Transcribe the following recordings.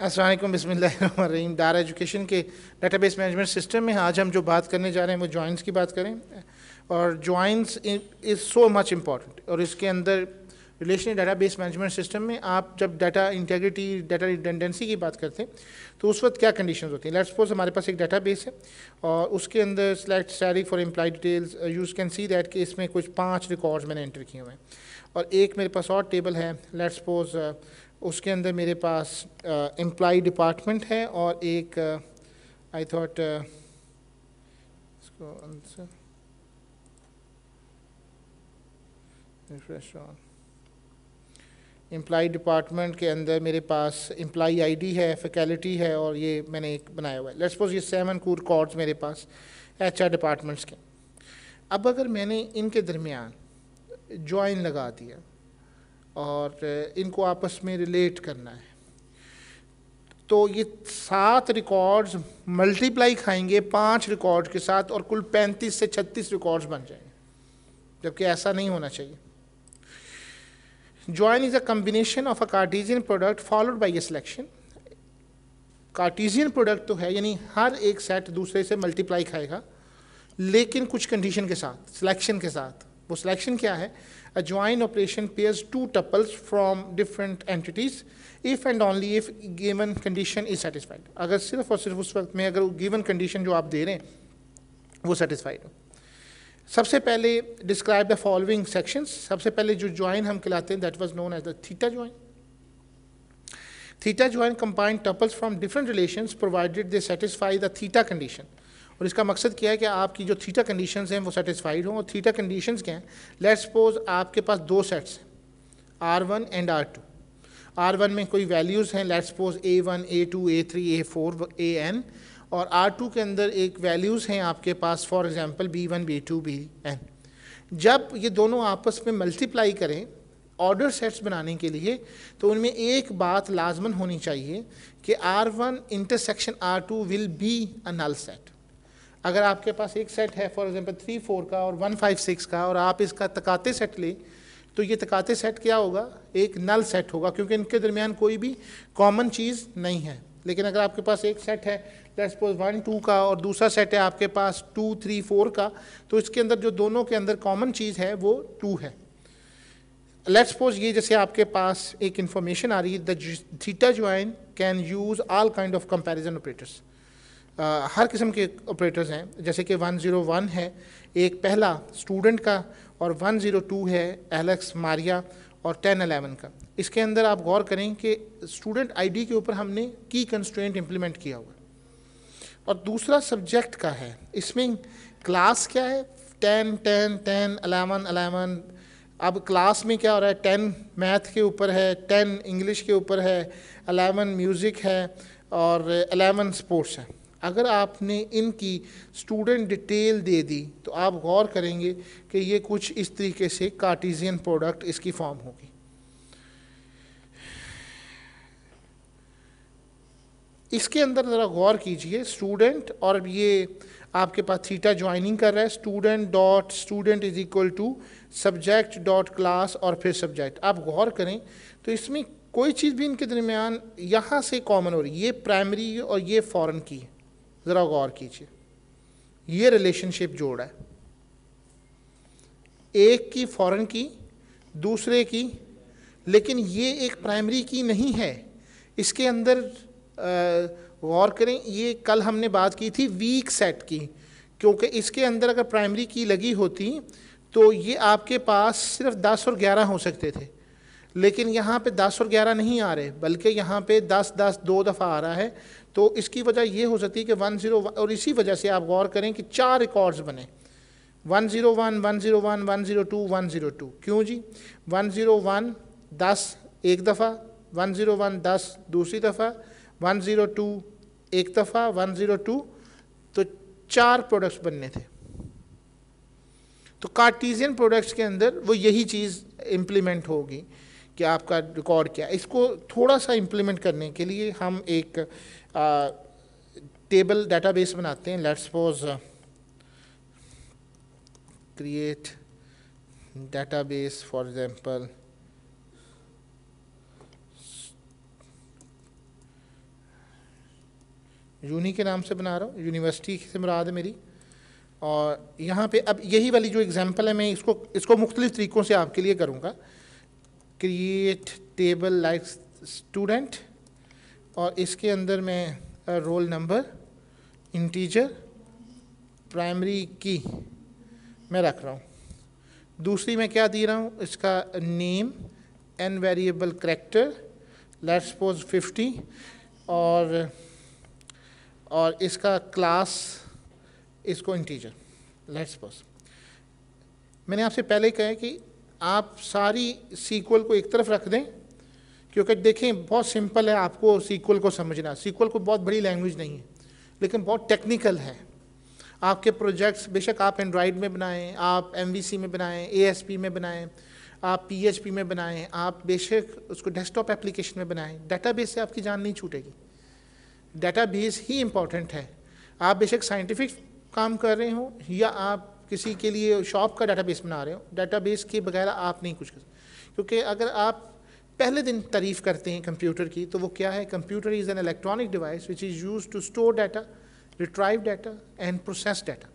Aslam Basmil Dar education के database management system में आज हम जो बात करने जा रहे हैं वो जॉइंट्स की बात करें और joints is so much important और इसके अंदर रिलेशनल डाटाबेस मैनेजमेंट सिस्टम में आप जब डाटा इंटेग्रिटी डाटा रिडेंडेंसी की बात करते हैं तो उस वक्त क्या कंडीशन होती हैं लेट्स सपोज हमारे पास एक डाटा बेस है और उसके अंदर select salary for employee details use can see that कि इसमें कुछ पाँच रिकॉर्ड्स मैंने एंटर किए हुए हैं और एक मेरे पास और टेबल है लेट्स सपोज उसके अंदर मेरे पास uh, डिपार्टमेंट है और एक आई थॉट इसको ऑन डिपार्टमेंट के अंदर मेरे पास आई आईडी है फैकल्टी है और ये मैंने एक बनाया हुआ है लेट्स सपोज ये सेवन कूर कॉर्ड्स मेरे पास एचआर डिपार्टमेंट्स के अब अगर मैंने इनके दरमियान जॉइन लगा दिया और इनको आपस में रिलेट करना है तो ये सात रिकॉर्ड्स मल्टीप्लाई खाएंगे पांच रिकॉर्ड के साथ और कुल पैंतीस से छत्तीस रिकॉर्ड्स बन जाएंगे जबकि ऐसा नहीं होना चाहिए join is a combination of a Cartesian product followed by a selection Cartesian product तो है यानी हर एक सेट दूसरे से मल्टीप्लाई खाएगा लेकिन कुछ कंडीशन के साथ सिलेक्शन के साथ वो सिलेक्शन क्या है A join operation pairs two tuples from different entities if and only if given condition is satisfied. अगर सिर्फ और सिर्फ उस वक्त में अगर given condition जो आप दे रहे हैं वो satisfied हो सबसे पहले describe the following sections. सबसे पहले जो ज्वाइन हम कहलाते हैं that was known as the theta join. Theta join combined tuples from different relations provided they satisfy the theta condition. और इसका मकसद क्या है कि आपकी जो थीटा कंडीशन हैं वो सेटिस्फाइड हों और थीटा कंडीशन क्या हैं लेट सपोज आपके पास दो सेट्स हैं R one and R two R one में कोई वैल्यूज़ हैं let suppose A one A two A three A four A N और आर टू के अंदर एक वैल्यूज़ हैं आपके पास for example B one B two B N जब ये दोनों आपस में मल्टीप्लाई करें ऑर्डर सेट्स बनाने के लिए तो उनमें एक बात लाजमन होनी चाहिए कि R one intersection R two will be a null set अगर आपके पास एक सेट है फॉर एग्जांपल थ्री फोर का और वन फाइव सिक्स का और आप इसका तकाते सेट लें तो ये तकाते सेट क्या होगा एक नल सेट होगा क्योंकि इनके दरमियान कोई भी कॉमन चीज़ नहीं है लेकिन अगर आपके पास एक सेट है लेट्स सपोज वन टू का और दूसरा सेट है आपके पास टू थ्री फोर का तो इसके अंदर जो दोनों के अंदर कॉमन चीज़ है वो टू है लेट्स सपोज ये जैसे आपके पास एक इन्फॉर्मेशन आ रही है the theta join can use all kind of comparison operators ah, हर किस्म के ऑपरेटर्स हैं जैसे कि 101 है एक पहला स्टूडेंट का और 102 है एलेक्स मारिया और 1011 का इसके अंदर आप गौर करें कि स्टूडेंट आईडी के ऊपर हमने की कंस्ट्रेंट इम्प्लीमेंट किया हुआ और दूसरा सब्जेक्ट का है इसमें क्लास क्या है ten ten ten eleven eleven अब क्लास में क्या हो रहा है टेन मैथ के ऊपर है टेन इंग्लिश के ऊपर है अलेवन म्यूज़िक है और अलेवन स्पोर्ट्स है अगर आपने इनकी स्टूडेंट डिटेल दे दी तो आप गौर करेंगे कि ये कुछ इस तरीके से कार्टिजियन प्रोडक्ट इसकी फॉर्म होगी इसके अंदर ज़रा गौर कीजिए स्टूडेंट और ये आपके पास थीटा ज्वाइनिंग कर रहा है student dot student is equal to subject dot class और फिर सब्जेक्ट आप गौर करें तो इसमें कोई चीज़ भी इनके दरमियान यहाँ से कॉमन हो रही है ये प्राइमरी और ये फॉरेन की है ज़रा गौर कीजिए ये रिलेशनशिप जोड़ा है एक की फॉरेन की दूसरे की लेकिन ये एक प्राइमरी की नहीं है इसके अंदर गौर करें ये कल हमने बात की थी वीक सेट की क्योंकि इसके अंदर अगर प्राइमरी की लगी होती तो ये आपके पास सिर्फ 10 और 11 हो सकते थे लेकिन यहाँ पे 10 और 11 नहीं आ रहे बल्कि यहाँ पे 10 10 दो दफ़ा आ रहा है तो इसकी वजह यह हो सकती है कि वन जीरो और इसी वजह से आप गौर करें कि चार रिकॉर्ड्स बने one zero one one zero one one zero two one zero two क्यों जी वन ज़ीरो वन दस एक दफ़ा वन ज़ीरो वन दस दूसरी दफ़ा वन ज़ीरो टू एक दफ़ा वन ज़ीरो टू तो चार प्रोडक्ट्स बनने थे तो कार्टीजियन प्रोडक्ट्स के अंदर वो यही चीज़ इम्प्लीमेंट होगी कि आपका रिकॉर्ड क्या इसको थोड़ा सा इम्प्लीमेंट करने के लिए हम एक टेबल डेटाबेस बनाते हैं let's suppose create database for example uni के नाम से बना रहा हूँ यूनिवर्सिटी से मुराद है मेरी और यहाँ पे अब यही वाली जो एग्जांपल है मैं इसको इसको मुख्तलिफ तरीक़ों से आपके लिए करूँगा क्रिएट टेबल लाइक स्टूडेंट और इसके अंदर मैं रोल नंबर इंटीजर प्राइमरी की मैं रख रहा हूँ दूसरी मैं क्या दे रहा हूँ इसका name n variable character let suppose 50 और और इसका क्लास इसको इंटीजर लेट सपोज मैंने आपसे पहले कहा कि आप सारी सीक्वल को एक तरफ रख दें क्योंकि देखें बहुत सिंपल है आपको सीक्वल को समझना सीक्वल को बहुत बड़ी लैंग्वेज नहीं है लेकिन बहुत टेक्निकल है आपके प्रोजेक्ट्स बेशक आप एंड्रॉयड में बनाएं आप एम में बनाएं ए में बनाएं आप पी में बनाएं आप बेशक उसको डेस्कटॉप एप्लीकेशन में बनाएं डेटाबेस से आपकी जान नहीं छूटेगी डेटाबेस ही इम्पॉर्टेंट है आप बेशक साइंटिफिक काम कर रहे हो या आप किसी के लिए शॉप का डेटाबेस बना रहे हो डेटाबेस के बगैर आप नहीं कुछ कर क्योंकि अगर आप पहले दिन तारीफ़ करते हैं कंप्यूटर की तो वो क्या है computer is an electronic device which is use to store data retrieve data and process data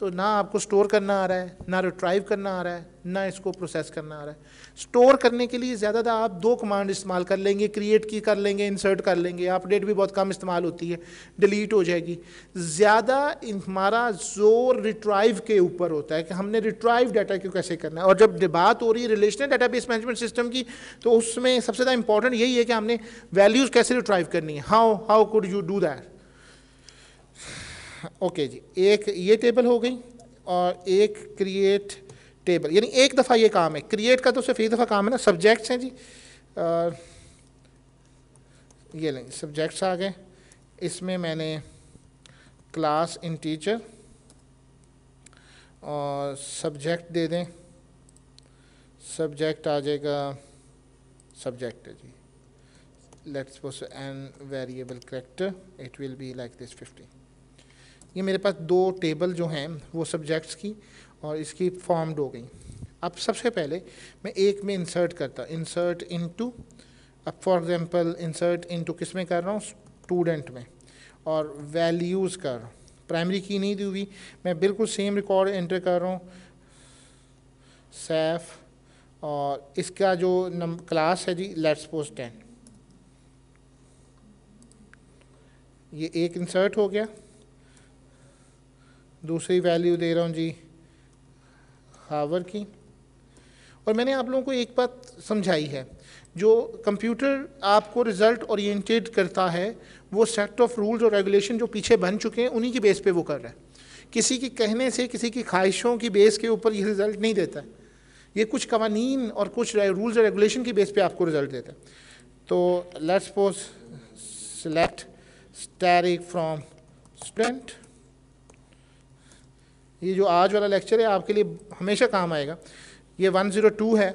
तो ना आपको स्टोर करना आ रहा है ना रिट्राइव करना आ रहा है ना इसको प्रोसेस करना आ रहा है स्टोर करने के लिए ज़्यादातर आप दो कमांड इस्तेमाल कर लेंगे क्रिएट की कर लेंगे इंसर्ट कर लेंगे अपडेट भी बहुत कम इस्तेमाल होती है डिलीट हो जाएगी ज़्यादा हमारा जोर रिट्राइव के ऊपर होता है कि हमने रिट्राइव डाटा क्यों कैसे करना है और जब बात हो रही है relational data base management system की तो उसमें सबसे ज़्यादा इंपॉर्टेंट यही है कि हमने वैल्यूज़ कैसे रिट्राइव करनी है how how could you do that okay जी एक ये टेबल हो गई और एक क्रिएट टेबल यानी एक दफ़ा ये काम है क्रिएट का तो सिर्फ एक दफ़ा काम है ना सब्जेक्ट्स हैं जी आ, ये लेंगे सब्जेक्ट्स आ गए इसमें मैंने क्लास इन टीचर और सब्जेक्ट दे दें सब्जेक्ट आ जाएगा सब्जेक्ट है जी let's n variable character it will be like this this ये मेरे पास दो टेबल जो हैं वो सब्जेक्ट्स की और इसकी फॉर्म्ड हो गई अब सबसे पहले मैं एक में इंसर्ट करता इंसर्ट इनटू अब फॉर एग्ज़ाम्पल इंसर्ट इनटू किस में कर रहा हूँ स्टूडेंट में और वैल्यूज़ कर रहा हूँ प्राइमरी की नहीं दी हुई मैं बिल्कुल सेम रिकॉर्ड एंटर कर रहा हूँ सैफ और इसका जो नम क्लास है जी लेट्स पोज टेन ये एक इंसर्ट हो गया दूसरी वैल्यू दे रहा हूँ जी हावर की और मैंने आप लोगों को एक बात समझाई है जो कंप्यूटर आपको रिजल्ट ओरिएंटेड करता है वो सेट ऑफ रूल्स और रेगुलेशन जो पीछे बन चुके हैं उन्हीं की बेस पे वो कर रहा है किसी के कहने से किसी की ख्वाहिशों की बेस के ऊपर ये रिज़ल्ट नहीं देता है ये कुछ कवानीन और कुछ रूल्स और रेगुलेशन की बेस पे आपको रिज़ल्ट देता है तो let's suppose select asterisk from student ये जो आज वाला लेक्चर है आपके लिए हमेशा काम आएगा ये 102 है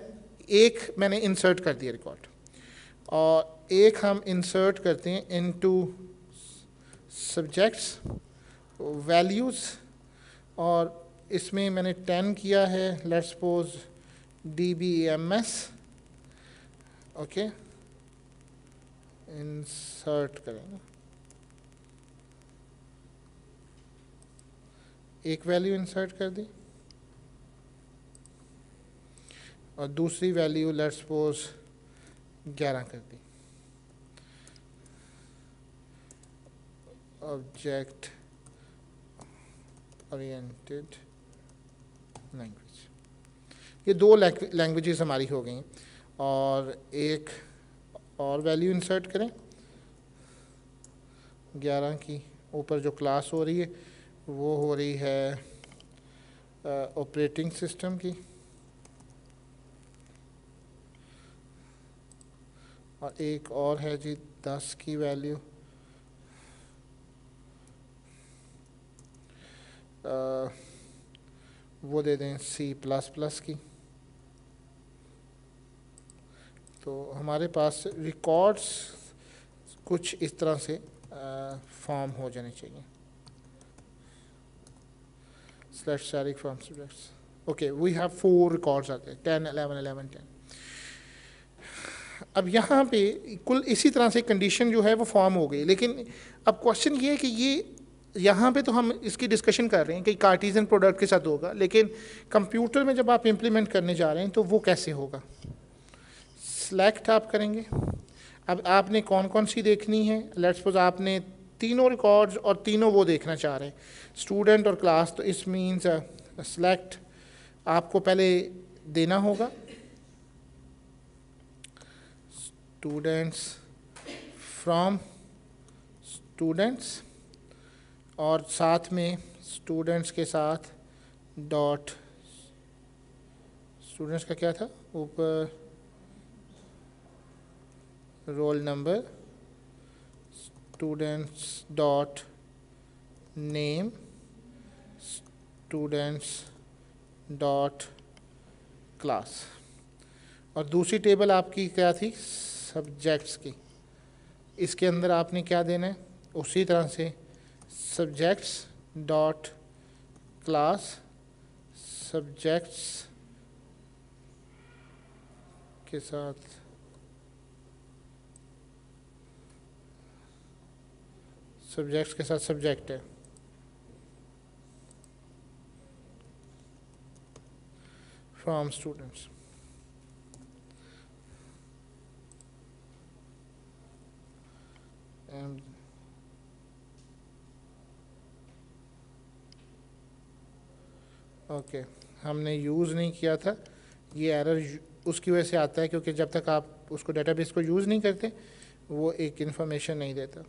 एक मैंने इंसर्ट कर दिया रिकॉर्ड और एक हम इंसर्ट करते हैं इन टू सब्जेक्ट्स वैल्यूज़ और इसमें मैंने 10 किया है let's suppose D B M S okay insert करेंगे एक वैल्यू इंसर्ट कर दी और दूसरी वैल्यू लेट सपोज ग्यारह कर दी ऑब्जेक्ट ओरिएंटेड लैंग्वेज ये दो लैंग्वेजेस हमारी हो गई और एक और वैल्यू इंसर्ट करें ग्यारह की ऊपर जो क्लास हो रही है वो हो रही है ऑपरेटिंग सिस्टम की और एक और है जी दस की वैल्यू आ, वो दे दें सी प्लस प्लस की तो हमारे पास रिकॉर्ड्स कुछ इस तरह से फॉर्म हो जाने चाहिए slash static from subjects. Okay, we have four records आते हैं टेन अलेवन अलेवन टेन अब यहाँ पे कुल इसी तरह से कंडीशन जो है वो फॉर्म हो गई लेकिन अब क्वेश्चन ये है कि ये यहाँ पे तो हम इसकी डिस्कशन कर रहे हैं कि कार्टिजन प्रोडक्ट के साथ होगा लेकिन कंप्यूटर में जब आप इम्प्लीमेंट करने जा रहे हैं तो वो कैसे होगा सेलेक्ट आप करेंगे अब आपने कौन कौन सी देखनी है लेट्स सपोज आपने तीनों रिकॉर्ड्स और तीनों वो देखना चाह रहे हैं स्टूडेंट और क्लास तो इस मीन्स सेलेक्ट uh, आपको पहले देना होगा स्टूडेंट्स फ्रॉम स्टूडेंट्स और साथ में स्टूडेंट्स के साथ डॉट स्टूडेंट्स का क्या था ऊपर roll number students dot name students dot class और दूसरी टेबल आपकी क्या थी सब्जेक्ट्स की इसके अंदर आपने क्या देना है उसी तरह से सब्जेक्ट्स डॉट क्लास सब्जेक्ट्स के साथ सब्जेक्ट्स के साथ सब्जेक्ट है फ्रॉम स्टूडेंट्स एंड ओके हमने यूज़ नहीं किया था ये एरर उसकी वजह से आता है क्योंकि जब तक आप उसको डेटाबेस को यूज़ नहीं करते वो एक इन्फॉर्मेशन नहीं देता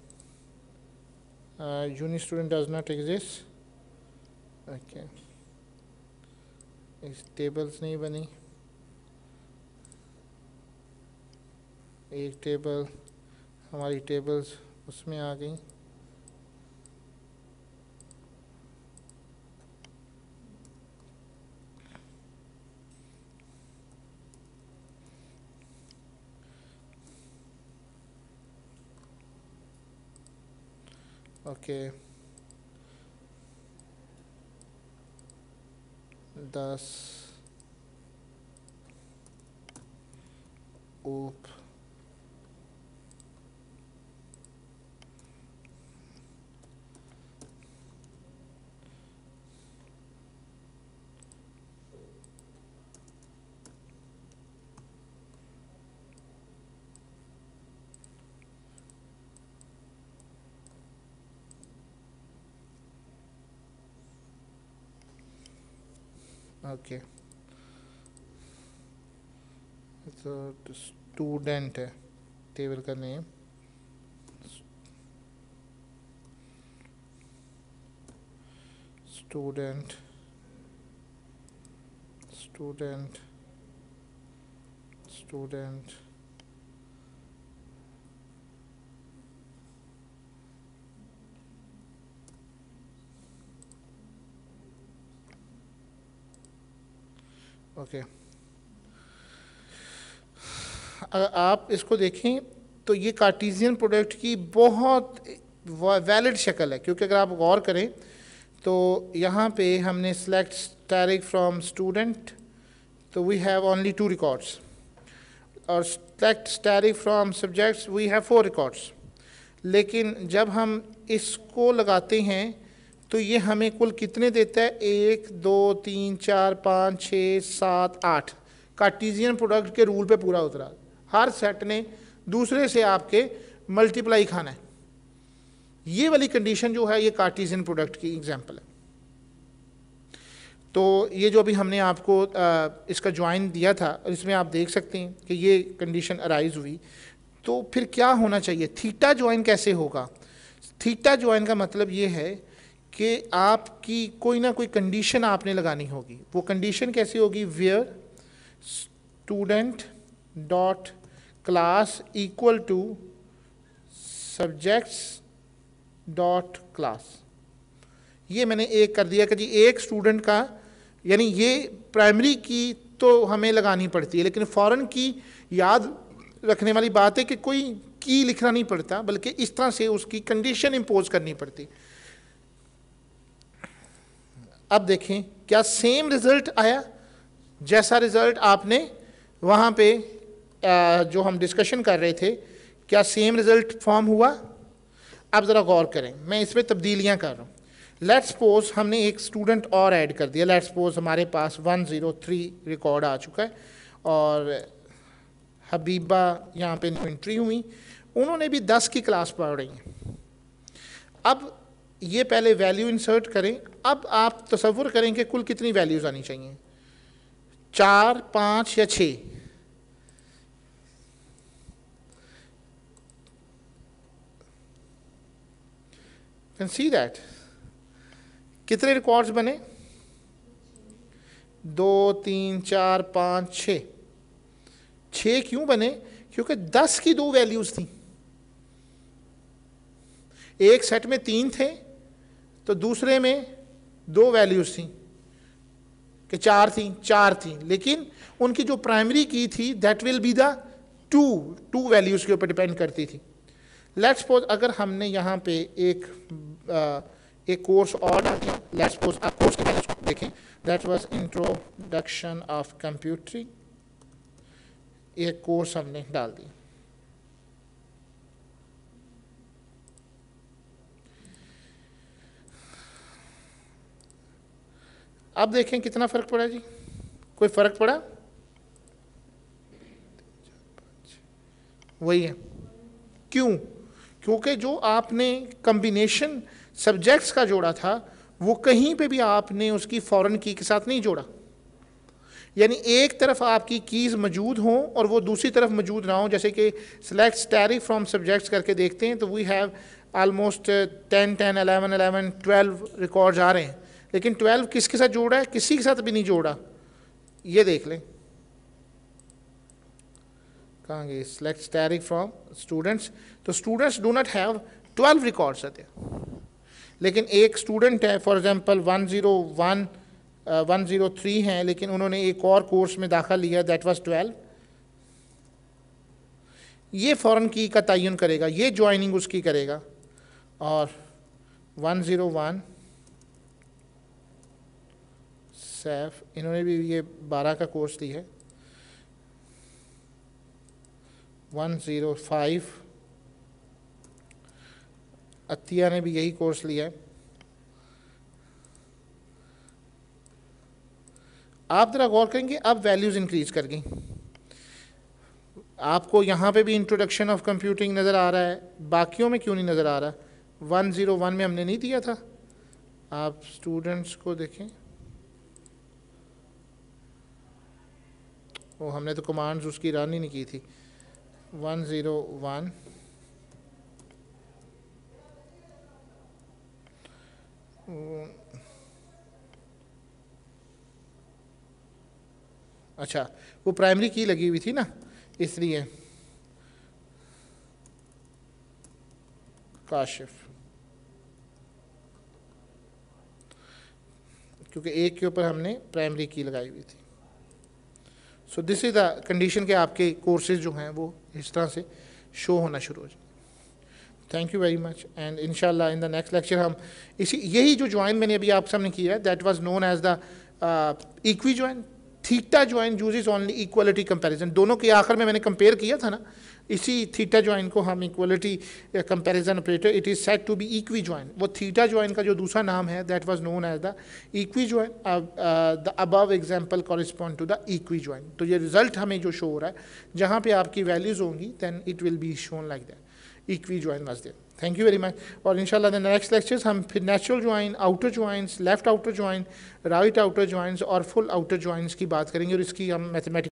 uh, uni student does not exist okay इस टेबल्स नहीं बनी एक टेबल हमारी टेबल्स उसमें आ गई okay thus op ओके तो स्टूडेंट है टेबल का name student student student okay अगर आप इसको देखें तो ये कार्टीजियन प्रोडक्ट की बहुत वैलिड शक्ल है क्योंकि अगर आप गौर करें तो यहाँ पे हमने सेलेक्ट स्टैरिक फ्रॉम स्टूडेंट तो we have only two records और select asterisk from subjects we have four records लेकिन जब हम इसको लगाते हैं तो ये हमें कुल कितने देता है एक दो तीन चार पाँच छः सात आठ कार्टिजियन प्रोडक्ट के रूल पे पूरा उतरा हर सेट ने दूसरे से आपके मल्टीप्लाई खाना है ये वाली कंडीशन जो है ये कार्टिजियन प्रोडक्ट की एग्जाम्पल है तो ये जो अभी हमने आपको आ, इसका ज्वाइन दिया था इसमें आप देख सकते हैं कि ये कंडीशन अराइज हुई तो फिर क्या होना चाहिए थीटा ज्वाइन कैसे होगा थीटा ज्वाइन का मतलब ये है कि आपकी कोई ना कोई कंडीशन आपने लगानी होगी वो कंडीशन कैसी होगी where student dot class equal to subjects dot class ये मैंने एक कर दिया कि जी एक स्टूडेंट का यानी ये प्राइमरी की तो हमें लगानी पड़ती है लेकिन फॉरेन की याद रखने वाली बात है कि कोई की लिखना नहीं पड़ता बल्कि इस तरह से उसकी कंडीशन इम्पोज करनी पड़ती है अब देखें क्या सेम रिज़ल्ट आया जैसा रिज़ल्ट आपने वहाँ पे जो हम डिस्कशन कर रहे थे क्या सेम रिज़ल्ट फॉर्म हुआ आप ज़रा गौर करें मैं इसमें तब्दीलियाँ कर रहा हूँ लेट्स सपोज हमने एक स्टूडेंट और ऐड कर दिया लेट्स सपोज हमारे पास 103 रिकॉर्ड आ चुका है और हबीबा यहाँ पे इन्वेंट्री हुई उन्होंने भी 10 की क्लास पढ़ रही हैं अब ये पहले वैल्यू इंसर्ट करें अब आप तस्वुर करें कि कुल कितनी वैल्यूज़ आनी चाहिए चार पाँच या छः कैन सी दैट कितने रिकॉर्ड्स बने दो तीन चार पाँच छ छ क्यों बने क्योंकि दस की दो वैल्यूज़ थी एक सेट में तीन थे तो दूसरे में दो वैल्यूज थी कि चार थी चार थी लेकिन उनकी जो प्राइमरी की थी that will be the two two values के ऊपर डिपेंड करती थी लेट्स सपोज अगर हमने यहाँ पे एक आ, एक कोर्स और लेट्स सपोज आप कोर्स देखें that was introduction of computing एक कोर्स हमने डाल दी अब देखें कितना फर्क पड़ा जी कोई फर्क पड़ा वही है क्यों क्योंकि जो आपने कम्बिनेशन सब्जेक्ट्स का जोड़ा था वो कहीं पे भी आपने उसकी फॉरेन की के साथ नहीं जोड़ा यानी एक तरफ आपकी कीज़ मौजूद हों और वो दूसरी तरफ मौजूद ना हो जैसे कि सिलेक्ट स्टैरिक फ्रॉम सब्जेक्ट्स करके देखते हैं तो we have almost ten ten eleven eleven twelve records आ रहे हैं लेकिन ट्वेल्व किसके साथ जोड़ा है किसी के साथ भी नहीं जोड़ा ये देख लें कहेंगे गए सेलेक्ट स्टैरिंग फ्रॉम स्टूडेंट्स तो students do not have twelve records आते लेकिन एक स्टूडेंट है for example one zero one one zero three हैं लेकिन उन्होंने एक और कोर्स में दाखिल लिया दैट वाज ट्वेल्व ये फॉरन की का तयन करेगा ये ज्वाइनिंग उसकी करेगा और वन ज़ीरो वन सैफ इन्होंने भी ये बारह का कोर्स लिया है वन ज़ीरो फाइव अतिया ने भी यही कोर्स लिया है आप ज़रा गौर करेंगे अब वैल्यूज़ इंक्रीज कर गई आपको यहाँ पे भी इंट्रोडक्शन ऑफ कंप्यूटिंग नज़र आ रहा है बाकियों में क्यों नहीं नज़र आ रहा वन ज़ीरो वन में हमने नहीं दिया था आप स्टूडेंट्स को देखें वो हमने तो कमांड्स उसकी रन ही नहीं की थी वन ज़ीरो वन अच्छा वो प्राइमरी की लगी हुई थी ना इसलिए काशिफ क्योंकि एक के ऊपर हमने प्राइमरी की लगाई हुई थी so this is the condition के आपके कोर्सेज जो हैं वो इस तरह से शो होना शुरू हो जाए thank you very much and in in the next lecture हम इसी यही जो ज्वाइन मैंने अभी आप सामने किया है that was known as the equi join theta join use is only equality comparison दोनों के आखिर में मैंने कंपेयर किया था ना इसी थीटा ज्वाइन को हम equality comparison operator it is set to be equi join वो थीटा ज्वाइन का जो दूसरा नाम है that was known as the equi join the above example correspond to the equi join तो ये रिजल्ट हमें जो शो हो रहा है जहाँ पे आपकी वैल्यूज़ होंगी then it will be shown like that equi join was there thank you very much और इन द नेक्स्ट लेक्चर्स हम फिर natural join outer joins left outer join right outer joins और फुल आउटर ज्वाइंस की बात करेंगे और इसकी हम मैथमेटिक्स